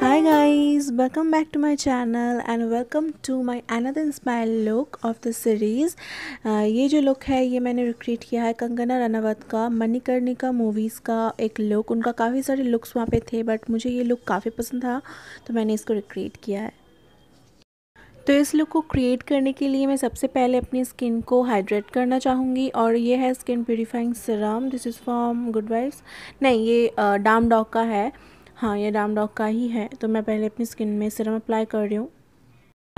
hi guys welcome back to my channel and welcome to my another inspired look of the series uh, ये जो look है ये मैंने recreate किया है कंगना रनावत का मणिकर्णिका मूवीज़ का एक लुक उनका काफ़ी सारे लुक्स वहाँ पे थे बट मुझे ये लुक काफ़ी पसंद था तो मैंने इसको रिक्रिएट किया है तो इस लुक को क्रिएट करने के लिए मैं सबसे पहले अपनी स्किन को हाइड्रेट करना चाहूँगी और ये है skin purifying serum this is from Good Vibes नहीं ये डाम uh, डॉग का है हाँ ये डाम डॉग का ही है तो मैं पहले अपनी स्किन में सिरम अप्लाई कर रही हूँ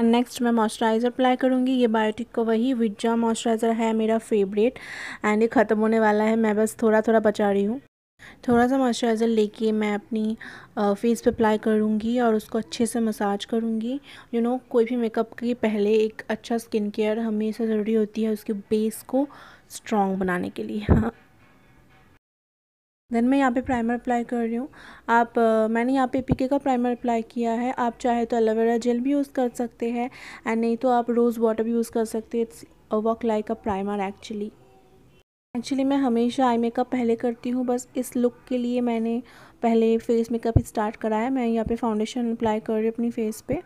एंड नेक्स्ट मैं मॉइस्चराइज़र अप्लाई करूँगी ये बायोटिक का वही विजा मॉइस्चराइज़र है मेरा फेवरेट एंड ये ख़त्म होने वाला है मैं बस थोड़ा थोड़ा बचा रही हूँ थोड़ा सा मॉइस्चराइज़र लेके मैं अपनी फेस पे अप्लाई करूँगी और उसको अच्छे से मसाज करूँगी यू नो कोई भी मेकअप के पहले एक अच्छा स्किन केयर हमेशा ज़रूरी होती है उसके बेस को स्ट्रॉन्ग बनाने के लिए हाँ देन मैं यहाँ पे प्राइमर अप्लाई कर रही हूँ आप आ, मैंने यहाँ पे पीके का प्राइमर अप्लाई किया है आप चाहे तो एलोवेरा जेल भी यूज़ कर सकते हैं एंड नहीं तो आप रोज़ वाटर भी यूज़ कर सकते हैं it's work like a primer actually actually मैं हमेशा आई मेकअप पहले करती हूँ बस इस लुक के लिए मैंने पहले फेस मेकअप स्टार्ट कराया मैं यहाँ पे फाउंडेशन अप्लाई कर रही हूँ अपनी फेस पर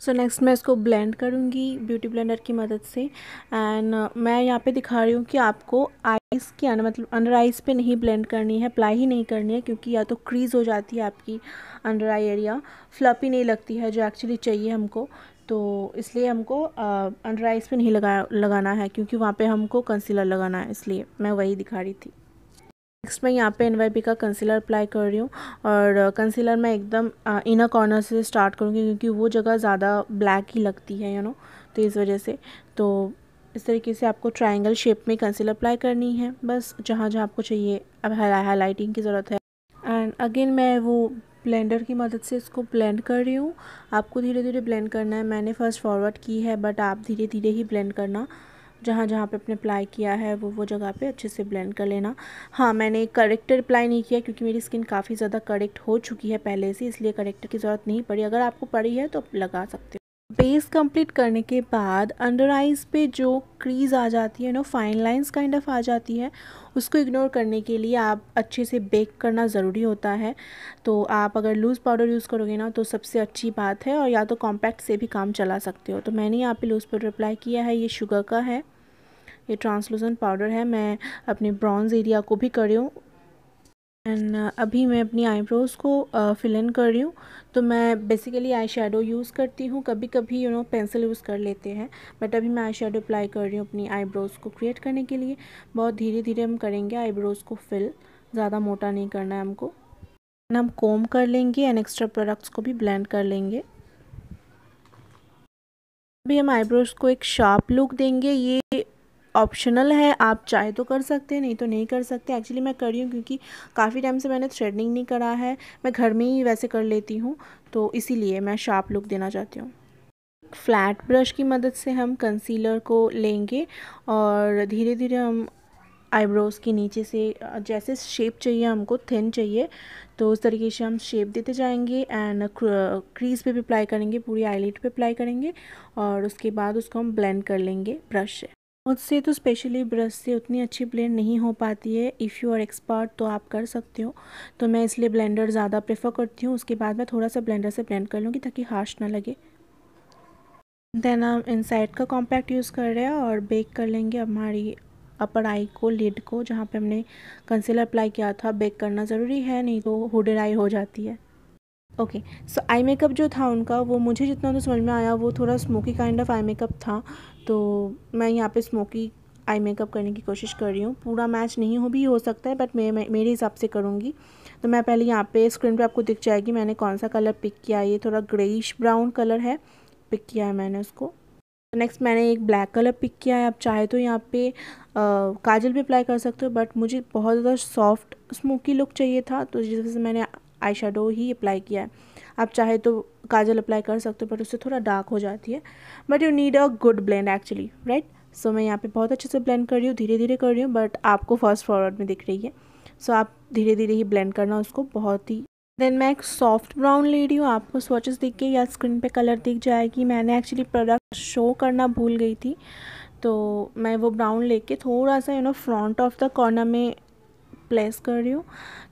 सो so नेक्स्ट मैं इसको ब्लेंड करूँगी ब्यूटी ब्लेंडर की मदद से एंड uh, मैं यहाँ पे दिखा रही हूँ कि आपको आइज़ के अंदर मतलब अंडर आइज़ पे नहीं ब्लेंड करनी है अप्लाई ही नहीं करनी है क्योंकि या तो क्रीज़ हो जाती है आपकी अंडर आई एरिया फ्लपी नहीं लगती है जो एक्चुअली चाहिए हमको तो इसलिए हमको अंडर आइज़ पर नहीं लगा लगाना है क्योंकि वहाँ पर हमको कंसीलर लगाना है इसलिए मैं वही दिखा रही थी नेक्स्ट मैं यहाँ पे एन का कंसीलर अप्लाई कर रही हूँ और कंसीलर uh, मैं एकदम इनर uh, कॉर्नर से स्टार्ट करूँगी क्योंकि वो जगह ज़्यादा ब्लैक ही लगती है यू नो तो इस वजह से तो इस तरीके से आपको ट्रायंगल शेप में कंसीलर अप्लाई करनी है बस जहाँ जहाँ आपको चाहिए अब हाईलाइटिंग की ज़रूरत है एंड अगेन मैं वो ब्लेंडर की मदद से इसको ब्लेंड कर रही हूँ आपको धीरे धीरे ब्लेंड करना है मैंने फर्स्ट फॉरवर्ड की है बट आप धीरे धीरे ही ब्लेंड करना जहाँ जहाँ पे अपने अप्लाई किया है वो वो जगह पे अच्छे से ब्लेंड कर लेना हाँ मैंने करेक्टर अप्लाई नहीं किया क्योंकि मेरी स्किन काफ़ी ज़्यादा करेक्ट हो चुकी है पहले से इसलिए करेक्टर की ज़रूरत नहीं पड़ी अगर आपको पड़ी है तो लगा सकते हो बेस कंप्लीट करने के बाद अंडर आइज पे जो क्रीज आ जाती है no fine lines kind of आ जाती है उसको इग्नोर करने के लिए आप अच्छे से बेक करना ज़रूरी होता है तो आप अगर लूज़ पाउडर यूज़ करोगे ना तो सबसे अच्छी बात है और या तो कॉम्पैक्ट से भी काम चला सकते हो तो मैंने यहाँ पे लूज़ पाउडर अप्लाई किया है ये शुगर का है ये ट्रांसलूजन पाउडर है मैं अपने ब्राउन्ज एरिया को भी कर रही हूँ एंड uh, अभी मैं अपनी आईब्रोज़ को फिल uh, इन कर रही हूँ तो मैं बेसिकली आई शेडो यूज़ करती हूँ कभी कभी यू नो पेंसिल यूज़ कर लेते हैं बट अभी मैं आई शेडो अप्लाई कर रही हूँ अपनी आईब्रोज़ को क्रिएट करने के लिए बहुत धीरे धीरे हम करेंगे आईब्रोज़ को फिल ज़्यादा मोटा नहीं करना है हमको एंड हम कोम कर लेंगे एंड एक्स्ट्रा प्रोडक्ट्स को भी ब्लेंड कर लेंगे अभी हम आईब्रोज़ को एक शार्प लुक देंगे ये ऑप्शनल है आप चाहे तो कर सकते हैं नहीं तो नहीं कर सकते एक्चुअली मैं कर रही हूँ क्योंकि काफ़ी टाइम से मैंने थ्रेडिंग नहीं करा है मैं घर में ही वैसे कर लेती हूँ तो इसीलिए मैं शार्प लुक देना चाहती हूँ फ्लैट ब्रश की मदद से हम कंसीलर को लेंगे और धीरे धीरे हम आईब्रोज़ के नीचे से जैसे शेप चाहिए हमको थिन चाहिए तो उस तरीके से हम शेप देते जाएंगे एंड क्रीज पे भी अप्लाई करेंगे पूरी आईलिट पे अप्लाई करेंगे और उसके बाद उसको हम ब्लेंड कर लेंगे ब्रश से मुझसे तो स्पेशली ब्रश से उतनी अच्छी ब्लेंड नहीं हो पाती है इफ़ यू आर एक्सपर्ट तो आप कर सकते हो तो मैं इसलिए ब्लेंडर ज़्यादा प्रेफर करती हूँ उसके बाद मैं थोड़ा सा ब्लेंडर से ब्लेंड कर लूँगी ताकि हार्श ना लगे देन हम इनसाइड का कॉम्पैक्ट यूज़ कर रहे हैं और बेक कर लेंगे हमारी अपर आई को लिड को जहाँ पे हमने कंसीलर अप्लाई किया था बेक करना ज़रूरी है नहीं तो हुडेड आई हो जाती है ओके सो आई मेकअप जो था उनका वो मुझे जितना तो समझ में आया वो थोड़ा smoky kind of eye makeup था तो मैं यहाँ पे स्मोकी आई मेकअप करने की कोशिश कर रही हूँ पूरा मैच नहीं हो भी हो सकता है बट मैं, मेरे हिसाब से करूँगी तो मैं पहले यहाँ पे स्क्रीन पे आपको दिख जाएगी मैंने कौन सा कलर पिक किया ये थोड़ा ग्रेइश ब्राउन कलर है पिक किया है मैंने उसको नेक्स्ट मैंने एक ब्लैक कलर पिक किया है आप चाहे तो यहाँ पे आ, काजल भी अप्लाई कर सकते हो बट मुझे बहुत ज़्यादा सॉफ्ट स्मोकी लुक चाहिए था तो जिस वजह से मैंने आई ही अप्लाई किया है आप चाहे तो काजल अप्लाई कर सकते हो बट उससे थोड़ा डार्क हो जाती है but you need a good blend actually right so मैं यहाँ पे बहुत अच्छे से ब्लेंड कर रही हूँ धीरे धीरे कर रही हूँ बट आपको फर्स्ट फॉरवर्ड में दिख रही है सो so, आप धीरे धीरे ही ब्लेंड करना उसको बहुत ही देन मैं एक सॉफ्ट ब्राउन ले रही हूँ आपको स्वचेस दिख के या स्क्रीन पे कलर दिख जाएगी मैंने एक्चुअली प्रोडक्ट शो करना भूल गई थी तो मैं वो ब्राउन लेके थोड़ा सा you know front of the corner में प्लेस कर रही हूँ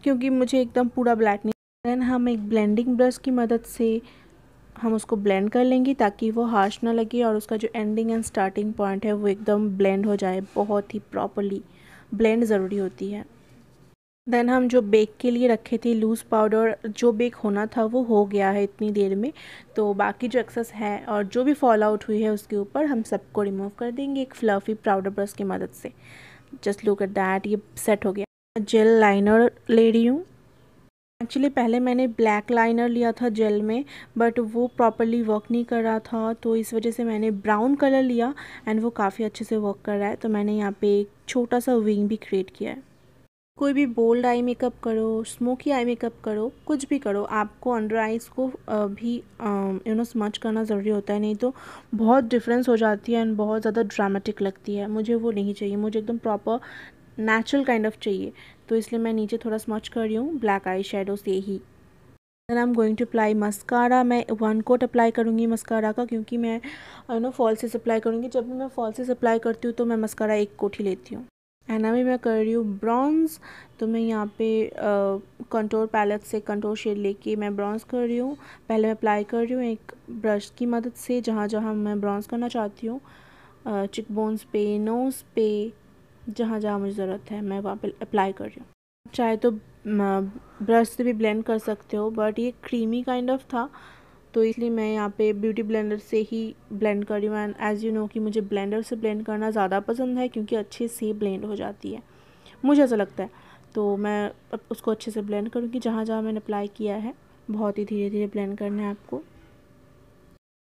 क्योंकि मुझे एकदम पूरा ब्लैक नहीं देन हम एक ब्लेंडिंग ब्रश की मदद से हम उसको ब्लेंड कर लेंगे ताकि वो हार्श ना लगे और उसका जो एंडिंग एंड स्टार्टिंग पॉइंट है वो एकदम ब्लेंड हो जाए बहुत ही प्रॉपरली ब्लेंड ज़रूरी होती है देन हम जो बेक के लिए रखे थे लूज़ पाउडर जो बेक होना था वो हो गया है इतनी देर में तो बाकी जो एक्सेस है और जो भी फॉल आउट हुई है उसके ऊपर हम सबको रिमूव कर देंगे एक फ्लफ़ी पाउडर ब्रश की मदद से जस्ट लुक एट दैट ये सेट हो गया जेल लाइनर ले रही हूँ एक्चुअली पहले मैंने ब्लैक लाइनर लिया था जेल में बट वो प्रॉपरली वर्क नहीं कर रहा था तो इस वजह से मैंने ब्राउन कलर लिया एंड वो काफ़ी अच्छे से वर्क कर रहा है तो मैंने यहाँ पे एक छोटा सा विंग भी क्रिएट किया है कोई भी बोल्ड आई मेकअप करो स्मोकी आई मेकअप करो कुछ भी करो आपको अंडर आइज़ को भी यू नो स्मच करना ज़रूरी होता है नहीं तो बहुत डिफरेंस हो जाती है एंड बहुत ज़्यादा ड्रामेटिक लगती है मुझे वो नहीं चाहिए मुझे एकदम प्रॉपर नेचुरल काइंड ऑफ चाहिए तो इसलिए मैं नीचे थोड़ा स्मच कर रही हूँ ब्लैक आई शेडो से ही then I am going to apply mascara मैं वन कोट अप्लाई करूँगी मस्कारा का क्योंकि मैं यू नो फॉल से अप्लाई करूँगी जब भी मैं फॉल से अप्लाई करती हूँ तो मैं मस्कारा एक कोट ही लेती हूँ एना भी मैं कर रही हूँ ब्राउन्स तो मैं यहाँ पे कंट्रोल पैलेट से कंट्रोल शेड लेके मैं ब्राउन्स कर रही हूँ पहले मैं अप्लाई कर रही हूँ एक ब्रश की मदद से जहाँ जहाँ मैं ब्राउन्स करना चाहती हूँ चिक बोन्स पे नोज़ पे जहाँ जहाँ मुझे ज़रूरत है मैं वहाँ पे अप्लाई कर रही हूँ चाहे तो ब्रश से भी ब्लेंड कर सकते हो बट ये क्रीमी काइंड ऑफ था तो इसलिए मैं यहाँ पे ब्यूटी ब्लेंडर से ही ब्लेंड कर रही हूँ एंड एज़ यू नो कि मुझे ब्लेंडर से ब्लेंड करना ज़्यादा पसंद है क्योंकि अच्छे से ब्लेंड हो जाती है मुझे ऐसा लगता है तो मैं उसको अच्छे से ब्लेंड करूँगी जहाँ जहाँ मैंने अप्लाई किया है बहुत ही धीरे धीरे ब्लेंड करना है आपको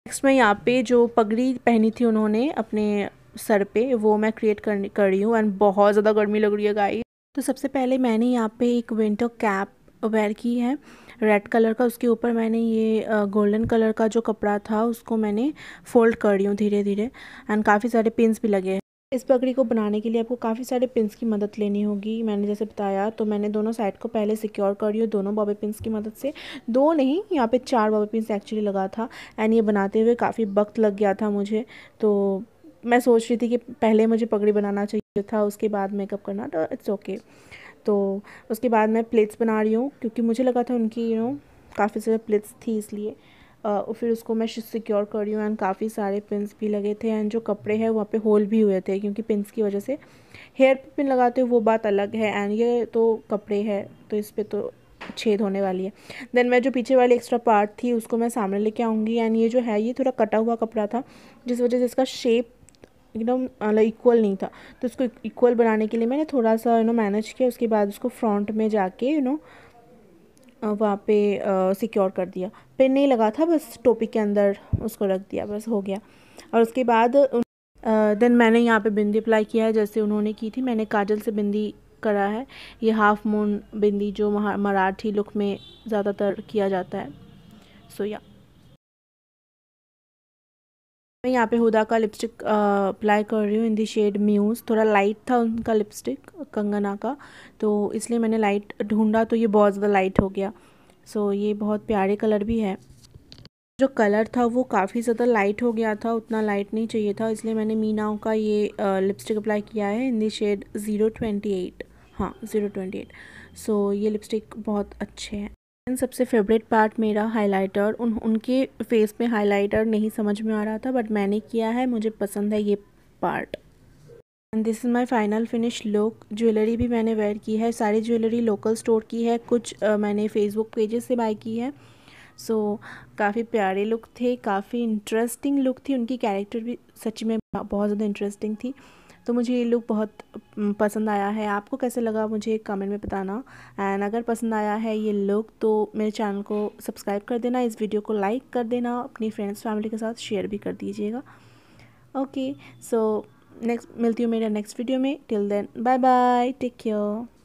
नेक्स्ट मैं यहाँ पे जो पगड़ी पहनी थी उन्होंने अपने सर पे वो मैं क्रिएट कर, कर रही हूँ एंड बहुत ज़्यादा गर्मी लग रही है गाई तो सबसे पहले मैंने यहाँ पे एक विंटर कैप वेयर की है रेड कलर का उसके ऊपर मैंने ये गोल्डन कलर का जो कपड़ा था उसको मैंने फोल्ड कर रही हूँ धीरे धीरे एंड काफ़ी सारे पिंस भी लगे हैं इस पगड़ी को बनाने के लिए आपको काफ़ी सारे पिंस की मदद लेनी होगी मैंने जैसे बताया तो मैंने दोनों साइड को पहले सिक्योर कर रही हूँ दोनों बॉबी पिंस की मदद से दो नहीं यहाँ पे चार बॉबी पिंस एक्चुअली लगा था एंड ये बनाते हुए काफ़ी वक्त लग गया था मुझे तो मैं सोच रही थी कि पहले मुझे पगड़ी बनाना चाहिए था उसके बाद मेकअप करना तो इट्स ओके तो उसके बाद मैं प्लेट्स बना रही हूँ क्योंकि मुझे लगा था उनकी यू नो काफ़ी सारे प्लेट्स थी इसलिए और फिर उसको मैं सिक्योर कर रही हूँ एंड काफ़ी सारे पिंस भी लगे थे एंड जो कपड़े हैं वहाँ पे होल भी हुए थे क्योंकि पिंस की वजह से हेयर पे पिन लगाते हो वो बात अलग है एंड ये तो कपड़े है तो इस पर तो छेद होने वाली है देन मैं जो पीछे वाली एक्स्ट्रा पार्ट थी उसको मैं सामने लेके आऊँगी एंड ये जो है ये थोड़ा कटा हुआ कपड़ा था जिस वजह से इसका शेप एकदम मतलब इक्वल नहीं था तो उसको इक्वल e-, बनाने के लिए मैंने थोड़ा सा यू नो मैनेज किया उसके बाद उसको फ्रंट में जाके यू नो वहाँ पे सिक्योर कर दिया पेन नहीं लगा था बस टोपी के अंदर उसको रख दिया बस हो गया और उसके बाद देन मैंने यहाँ पे बिंदी अप्लाई किया है जैसे उन्होंने की थी मैंने काजल से बिंदी करा है ये हाफ मून बिंदी जो मराठी लुक में ज़्यादातर किया जाता है सो so, या yeah. मैं यहाँ पे हुदा का लिपस्टिक अप्लाई कर रही हूँ इन दी शेड म्यूज़ थोड़ा लाइट था उनका लिपस्टिक कंगना का तो इसलिए मैंने लाइट ढूंढा तो ये बहुत ज़्यादा लाइट हो गया सो so, ये बहुत प्यारे कलर भी है जो कलर था वो काफ़ी ज़्यादा लाइट हो गया था उतना लाइट नहीं चाहिए था इसलिए मैंने मीनाओं का ये लिपस्टिक अप्लाई किया है in the shade zero twenty eight हाँ ज़ीरो ट्वेंटी एट सो ये लिपस्टिक बहुत अच्छे हैं सबसे फेवरेट पार्ट मेरा हाइलाइटर उन उनके फेस पे हाइलाइटर नहीं समझ में आ रहा था बट मैंने किया है मुझे पसंद है ये part and this is my final finish look jewellery भी मैंने वेयर की है सारी ज्वेलरी लोकल स्टोर की है कुछ uh, मैंने फेसबुक पेजेस से बाई की है सो so, काफ़ी प्यारे लुक थे काफ़ी इंटरेस्टिंग लुक थी उनकी कैरेक्टर भी सच में बहुत ज़्यादा इंटरेस्टिंग थी तो मुझे ये लुक बहुत पसंद आया है आपको कैसे लगा मुझे कमेंट में बताना एंड अगर पसंद आया है ये लुक तो मेरे चैनल को सब्सक्राइब कर देना इस वीडियो को लाइक कर देना अपनी फ्रेंड्स फैमिली के साथ शेयर भी कर दीजिएगा ओके सो नेक्स्ट मिलती हूँ मेरे नेक्स्ट वीडियो में till then bye bye take care